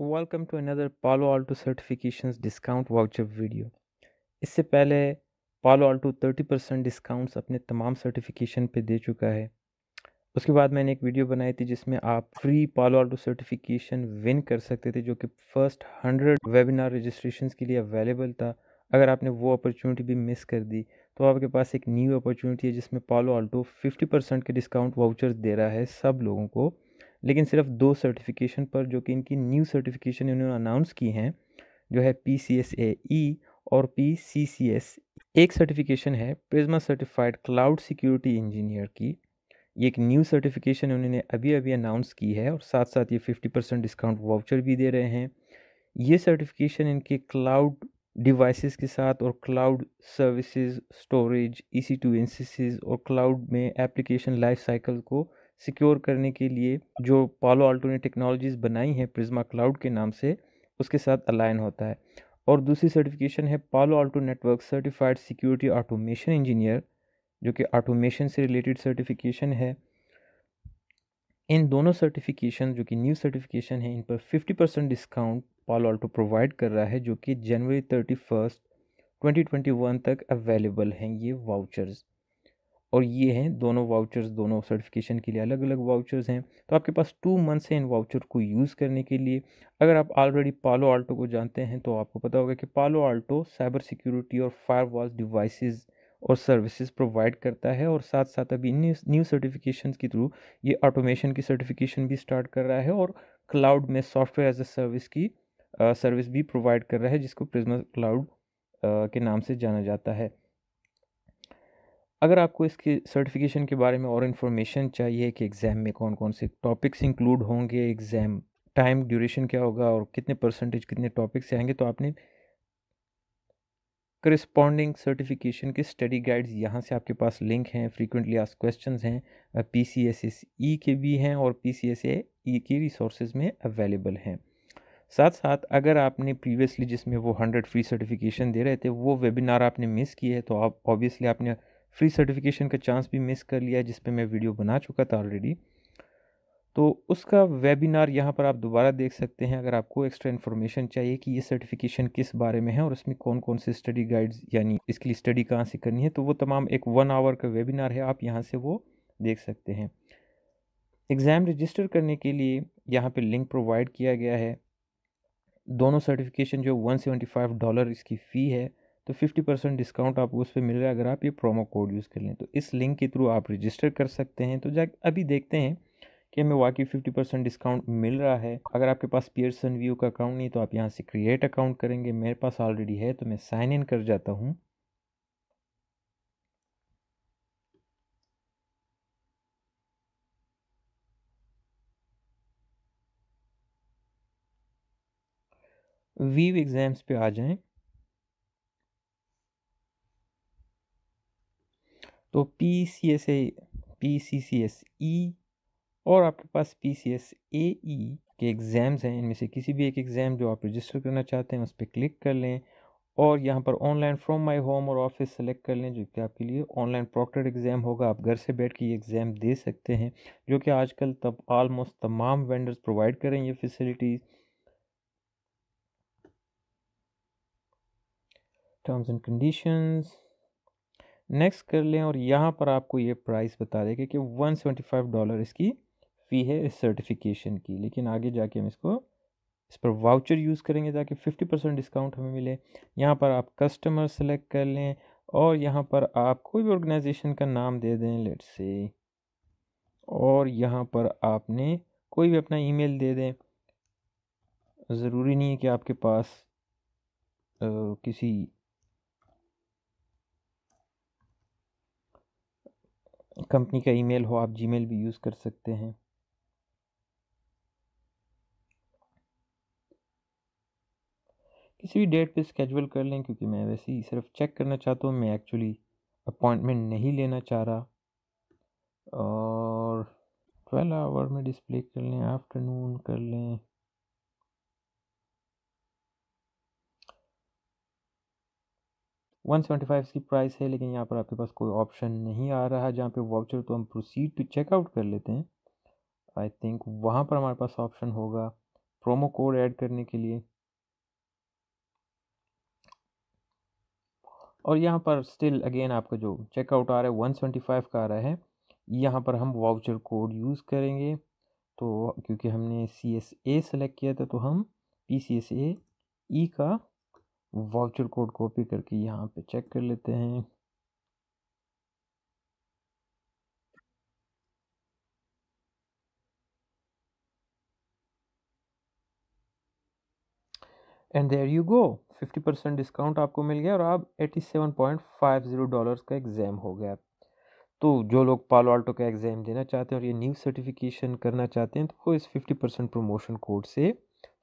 Welcome to another Palo Alto certification discount voucher video इससे पहले पालो आल्टो 30 परसेंट डिस्काउंट्स अपने तमाम सर्टिफिकेशन पे दे चुका है उसके बाद मैंने एक वीडियो बनाई थी जिसमें आप फ्री पालो आल्टो सर्टिफिकेशन विन कर सकते थे जो कि फर्स्ट हंड्रेड वेबिनार रजिस्ट्रेशन के लिए अवेलेबल था अगर आपने वो अपॉर्चुनिटी भी मिस कर दी तो आपके पास एक न्यू अपॉर्चुनिटी है जिसमें पालो आल्टो फिफ्टी परसेंट के डिस्काउंट वाउचर दे रहा है सब लोगों को लेकिन सिर्फ दो सर्टिफिकेशन पर जो कि इनकी न्यू सर्टिफिकेशन इन्होंने अनाउंस की हैं जो है P C S A E और पी सी सी एस एक सर्टिफिकेशन है Prisma certified cloud security engineer की ये एक न्यू सर्टिफिकेशन उन्होंने अभी अभी अनाउंस की है और साथ साथ ये फिफ्टी परसेंट डिस्काउंट वाउचर भी दे रहे हैं ये सर्टिफिकेशन इनके क्लाउड डिवाइसेस के साथ और cloud services storage E C two instances और क्लाउड में एप्लीकेशन लाइफ साइकिल को सिक्योर करने के लिए जो पालो आल्टो ने टेक्नोलॉजीज़ बनाई हैं प्रिज्मा क्लाउड के नाम से उसके साथ अलाइन होता है और दूसरी सर्टिफिकेशन है Palo Alto network certified security automation engineer जो कि ऑटोमेशन से रिलेटेड सर्टिफिकेशन है इन दोनों सर्टिफिकेशन जो कि न्यू सर्टिफिकेशन है इन पर 50 percent discount Palo Alto provide कर रहा है जो कि जनवरी थर्टी फर्स्ट ट्वेंटी तक अवेलेबल हैं ये वाउचर्स और ये हैं दोनों वाउचर्स दोनों सर्टिफिकेशन के लिए अलग अलग वाउचर्स हैं तो आपके पास टू मंथ्स हैं इन वाउचर को यूज़ करने के लिए अगर आप ऑलरेडी पालो आल्टो को जानते हैं तो आपको पता होगा कि पालो आल्टो साइबर सिक्योरिटी और फायरवॉल डिवाइसेस और सर्विसेज प्रोवाइड करता है और साथ साथ अभी न्यू सर्टिफिकेशन के थ्रू ये ऑटोमेशन की सर्टिफिकेशन भी स्टार्ट कर रहा है और क्लाउड में सॉफ्टवेयर एज अ सर्विस की सर्विस भी प्रोवाइड कर रहा है जिसको प्रिजमा क्लाउड के नाम से जाना जाता है अगर आपको इसके सर्टिफिकेशन के बारे में और इन्फॉर्मेशन चाहिए कि एग्ज़ाम में कौन कौन से टॉपिक्स इंक्लूड होंगे एग्ज़ाम टाइम ड्यूरेशन क्या होगा और कितने परसेंटेज कितने टॉपिक्स आएंगे तो आपने करस्पॉन्डिंग सर्टिफिकेशन के स्टडी गाइड्स यहाँ से आपके पास लिंक हैं फ्रीक्वेंटली आज क्वेश्चन हैं P C S S E के भी हैं और पी सी एस ई के रिसोर्स में अवेलेबल हैं साथ साथ अगर आपने प्रीवियसली जिसमें वो हंड्रेड फ्री सर्टिफिकेशन दे रहे थे वो वेबिनार आपने मिस की है तो आप ऑब्वियसली आपने फ्री सर्टिफिकेशन का चांस भी मिस कर लिया जिस पर मैं वीडियो बना चुका था ऑलरेडी तो उसका वेबिनार यहाँ पर आप दोबारा देख सकते हैं अगर आपको एक्स्ट्रा इन्फॉर्मेशन चाहिए कि ये सर्टिफिकेशन किस बारे में है और उसमें कौन कौन से स्टडी गाइड्स यानी इसके लिए स्टडी कहाँ से करनी है तो वो तमाम एक वन आवर का वेबिनार है आप यहाँ से वो देख सकते हैं एग्ज़ाम रजिस्टर करने के लिए यहाँ पर लिंक प्रोवाइड किया गया है दोनों सर्टिफिकेशन जो वन डॉलर इसकी फ़ी है तो 50 परसेंट डिस्काउंट आपको उस पर मिल रहा है अगर आप ये प्रोमो कोड यूज़ कर लें तो इस लिंक के थ्रू आप रजिस्टर कर सकते हैं तो जा अभी देखते हैं कि हमें वाकई 50 परसेंट डिस्काउंट मिल रहा है अगर आपके पास पियर्सन व्यू का अकाउंट नहीं तो आप यहाँ से क्रिएट अकाउंट करेंगे मेरे पास ऑलरेडी है तो मैं साइन इन कर जाता हूँ वीव एग्ज़ाम्स पे आ जाएं तो P C S A P C C S E और आपके पास पी सी एस ए ई के एग्ज़ाम्स हैं इनमें से किसी भी एक एग्ज़ाम जो आप रजिस्टर करना चाहते हैं उस पर क्लिक कर लें और यहाँ पर ऑनलाइन फ्रॉम माय होम और ऑफिस सेलेक्ट कर लें जो कि आपके लिए ऑनलाइन प्रॉक्टर एग्ज़ाम होगा आप घर से बैठ के ये एग्ज़ाम दे सकते हैं जो कि आजकल तब आलमोस्ट तमाम वेंडर्स प्रोवाइड करें ये facilities terms and conditions next कर लें और यहाँ पर आपको ये प्राइस बता देंगे कि वन सेवेंटी फाइव डॉलर इसकी फ़ी है इस सर्टिफिकेशन की लेकिन आगे जाके हम इसको इस पर वाउचर यूज़ करेंगे ताकि फिफ्टी परसेंट डिस्काउंट हमें मिले यहाँ पर आप कस्टमर सेलेक्ट कर लें और यहाँ पर आप कोई भी ऑर्गेनाइजेशन का नाम दे दें लेट से और यहाँ पर आपने कोई भी अपना ईमेल दे दें ज़रूरी नहीं है कि आपके पास आ, किसी कंपनी का ईमेल हो आप जीमेल भी यूज़ कर सकते हैं किसी भी डेट पे स्केजुअल कर लें क्योंकि मैं वैसे ही सिर्फ चेक करना चाहता हूँ मैं एक्चुअली अपॉइंटमेंट नहीं लेना चाह रहा और ट्वेल्व आवर में डिस्प्ले कर लें आफ्टरनून कर लें वन सेवेंटी फाइव इसकी प्राइस है लेकिन यहाँ पर आपके पास कोई ऑप्शन नहीं आ रहा है जहाँ पे वाउचर तो हम प्रोसीड टू चेकआउट कर लेते हैं आई थिंक वहाँ पर हमारे पास ऑप्शन होगा प्रोमो कोड ऐड करने के लिए और यहाँ पर स्टिल अगेन आपका जो चेकआउट आ रहा है वन सेवेंटी फाइव का आ रहा है यहाँ पर हम वाउचर कोड यूज़ करेंगे तो क्योंकि हमने सी एस ए सेलेक्ट किया था तो हम पी सी एस ए ई का वाउचर कोड कॉपी करके यहाँ पे चेक कर लेते हैं and there you go fifty percent discount आपको मिल गया और आप eighty seven point five zero dollars का एग्ज़ाम हो गया तो जो लोग पालो आल्टो का एग्ज़ाम देना चाहते हैं और ये न्यू सर्टिफिकेशन करना चाहते हैं तो वो इस फिफ्टी परसेंट प्रमोशन कोड से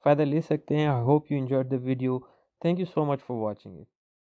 फ़ायदा ले सकते हैं I hope you enjoy the video Thank you so much for watching it.